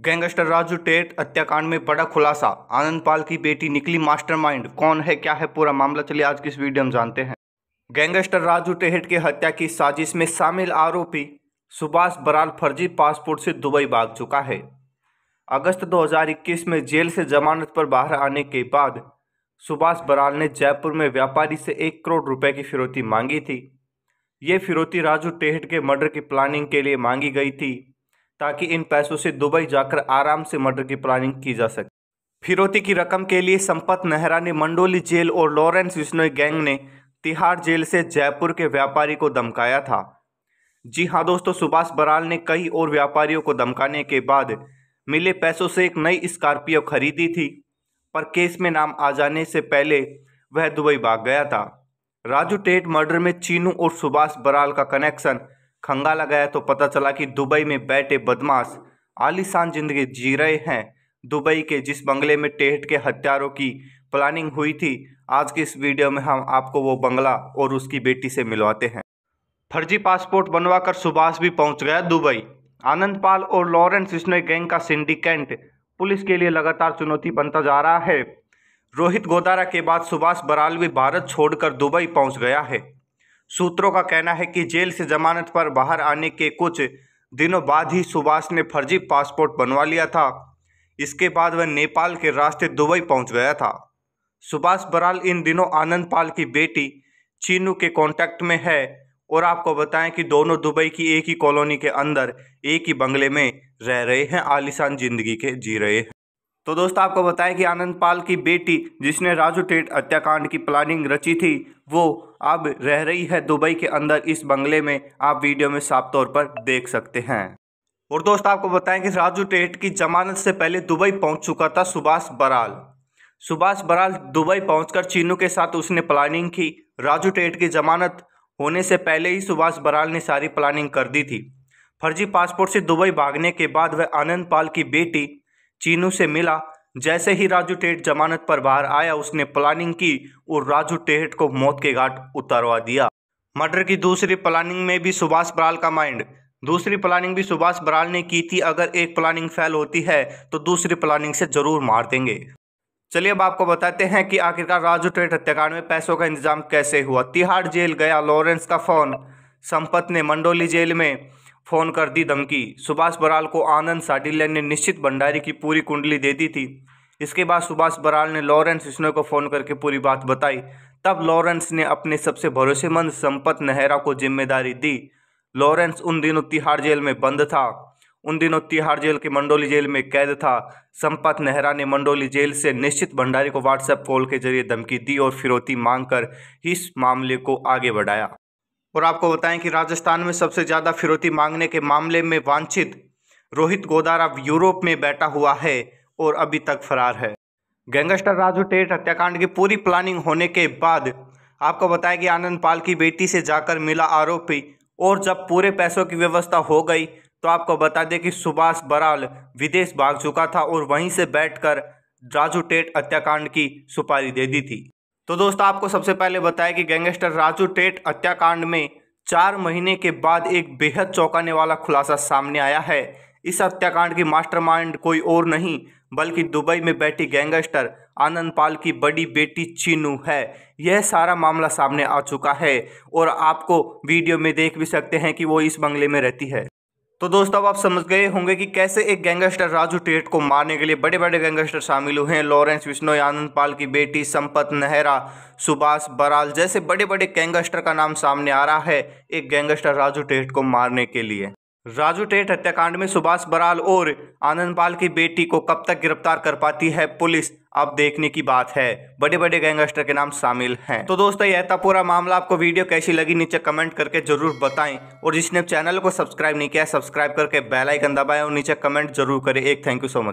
gangster Raju TET हत्याकांड में बड़ा खुलासा आनंद पाल की बेटी निकली मास्टरमाइंड कौन है क्या है पूरा मामला चलिए आज की इस वीडियो में जानते हैं गैंगस्टर राजू टेहट की हत्या की साजिश में शामिल आरोपी सुभाष बराल फर्जी पासपोर्ट से दुबई भाग चुका है अगस्त 2021 में जेल से जमानत पर बाहर आने के बाद सुभाष बराल ने जयपुर में व्यापारी से एक करोड़ रुपए की फिरौती मांगी थी ये फिरौती राजू टेहट के मर्डर की प्लानिंग के लिए मांगी गई थी ताकि इन पैसों से दुबई जाकर आराम से मर्डर की प्लानिंग की जा सके फिरौती की रकम के लिए संपत नेहरा ने मंडोली जेल और लॉरेंस विश्नोई गैंग ने तिहाड़ जेल से जयपुर के व्यापारी को धमकाया था जी हाँ दोस्तों सुभाष बराल ने कई और व्यापारियों को धमकाने के बाद मिले पैसों से एक नई स्कॉर्पियो खरीदी थी पर केस में नाम आ जाने से पहले वह दुबई भाग गया था राजू टेट मर्डर में चीनू और सुभाष बराल का कनेक्शन खंगा लगाया तो पता चला कि दुबई में बैठे बदमाश आलिशान जिंदगी जी रहे हैं दुबई के जिस बंगले में टेहट के हत्यारों की प्लानिंग हुई थी आज की इस वीडियो में हम आपको वो बंगला और उसकी बेटी से मिलवाते हैं फर्जी पासपोर्ट बनवाकर सुभाष भी पहुंच गया दुबई पाल और लॉरेंस बिश्नोई गैंग का सिंडिकेट पुलिस के लिए लगातार चुनौती बनता जा रहा है रोहित गोदारा के बाद सुभाष बरालवी भारत छोड़कर दुबई पहुंच गया है सूत्रों का कहना है कि जेल से जमानत पर बाहर आने के कुछ दिनों बाद ही सुभाष ने फर्जी पासपोर्ट बनवा लिया था इसके बाद वह नेपाल के रास्ते दुबई पहुंच गया था सुभाष बराल इन दिनों आनंद पाल की बेटी चीनू के कांटेक्ट में है और आपको बताएं कि दोनों दुबई की एक ही कॉलोनी के अंदर एक ही बंगले में रह रहे हैं आलिशान जिंदगी के जी रहे हैं तो दोस्तों आपको बताएं कि आनंद पाल की बेटी जिसने राजू टेट हत्याकांड की प्लानिंग रची थी वो अब रह रही है दुबई के अंदर इस बंगले में आप वीडियो में साफ तौर पर देख सकते हैं और दोस्त आपको बताएं कि राजू टेट की जमानत से पहले दुबई पहुंच चुका था सुभाष बराल सुभाष बराल दुबई पहुंचकर चीनू के साथ उसने प्लानिंग की राजू टेट की जमानत होने से पहले ही सुभाष बराल ने सारी प्लानिंग कर दी थी फर्जी पासपोर्ट से दुबई भागने के बाद वह आनंद पाल की बेटी चीनू से मिला जैसे ही राजू टेट जमानत पर बाहर आया उसने प्लानिंग की और राजू टेट को मौत के घाट उतरवा दिया मर्डर की दूसरी प्लानिंग में भी सुभाष बराल का माइंड दूसरी प्लानिंग भी सुभाष बराल ने की थी अगर एक प्लानिंग फेल होती है तो दूसरी प्लानिंग से जरूर मार देंगे चलिए अब आपको बताते हैं कि आखिरकार राजू टेट हत्याकांड में पैसों का इंतजाम कैसे हुआ तिहाड़ जेल गया लॉरेंस का फोन संपत ने मंडोली जेल में फोन कर दी धमकी सुभाष बराल को आनंद साडिल्य ने निश्चित भंडारी की पूरी कुंडली दे दी थी इसके बाद सुभाष बराल ने लॉरेंस स्नो को फ़ोन करके पूरी बात बताई तब लॉरेंस ने अपने सबसे भरोसेमंद संपत नेहरा को जिम्मेदारी दी लॉरेंस उन दिनों तिहाड़ जेल में बंद था उन दिनों तिहाड़ जेल के मंडोली जेल में कैद था संपत नेहरा ने मंडोली जेल से निश्चित भंडारी को व्हाट्सएप कॉल के जरिए धमकी दी और फिरौती मांगकर इस मामले को आगे बढ़ाया और आपको बताएं कि राजस्थान में सबसे ज़्यादा फिरौती मांगने के मामले में वांछित रोहित गोदार अब यूरोप में बैठा हुआ है और अभी तक फरार है गैंगस्टर राजू टेट हत्याकांड की पूरी प्लानिंग होने के बाद आपको बताया कि आनंद पाल की बेटी से जाकर मिला आरोपी और जब पूरे पैसों की व्यवस्था हो गई तो आपको बता दें कि सुभाष बराल विदेश भाग चुका था और वहीं से बैठकर राजू टेट हत्याकांड की सुपारी दे दी थी तो दोस्तों आपको सबसे पहले बताया कि गैंगस्टर राजू टेट हत्याकांड में चार महीने के बाद एक बेहद चौंकाने वाला खुलासा सामने आया है इस हत्याकांड की मास्टरमाइंड कोई और नहीं बल्कि दुबई में बैठी गैंगस्टर आनंद पाल की बड़ी बेटी चीनू है यह सारा मामला सामने आ चुका है और आपको वीडियो में देख भी सकते हैं कि वो इस बंगले में रहती है तो दोस्तों अब आप समझ गए होंगे कि कैसे एक गैंगस्टर राजू टेट को मारने के लिए बड़े बड़े गैंगस्टर शामिल हुए हैं लॉरेंस विष्णु आनंद पाल की बेटी संपत नेहरा सुभाष बराल जैसे बड़े बड़े गैंगस्टर का नाम सामने आ रहा है एक गैंगस्टर राजू टेट को मारने के लिए राजू टेट हत्याकांड में सुभाष बराल और आनंद पाल की बेटी को कब तक गिरफ्तार कर पाती है पुलिस अब देखने की बात है बड़े बड़े गैंगस्टर के नाम शामिल हैं तो दोस्तों यह था पूरा मामला आपको वीडियो कैसी लगी नीचे कमेंट करके जरूर बताएं और जिसने चैनल को सब्सक्राइब नहीं किया सब्सक्राइब करके बेलाइकन दबाए दबाएं और नीचे कमेंट जरूर करें एक थैंक यू सो मच